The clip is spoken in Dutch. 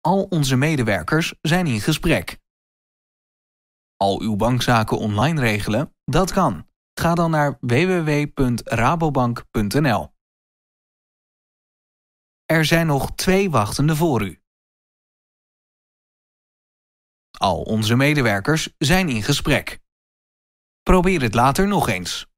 Al onze medewerkers zijn in gesprek. Al uw bankzaken online regelen? Dat kan. Ga dan naar www.rabobank.nl. Er zijn nog twee wachtende voor u. Al onze medewerkers zijn in gesprek. Probeer het later nog eens.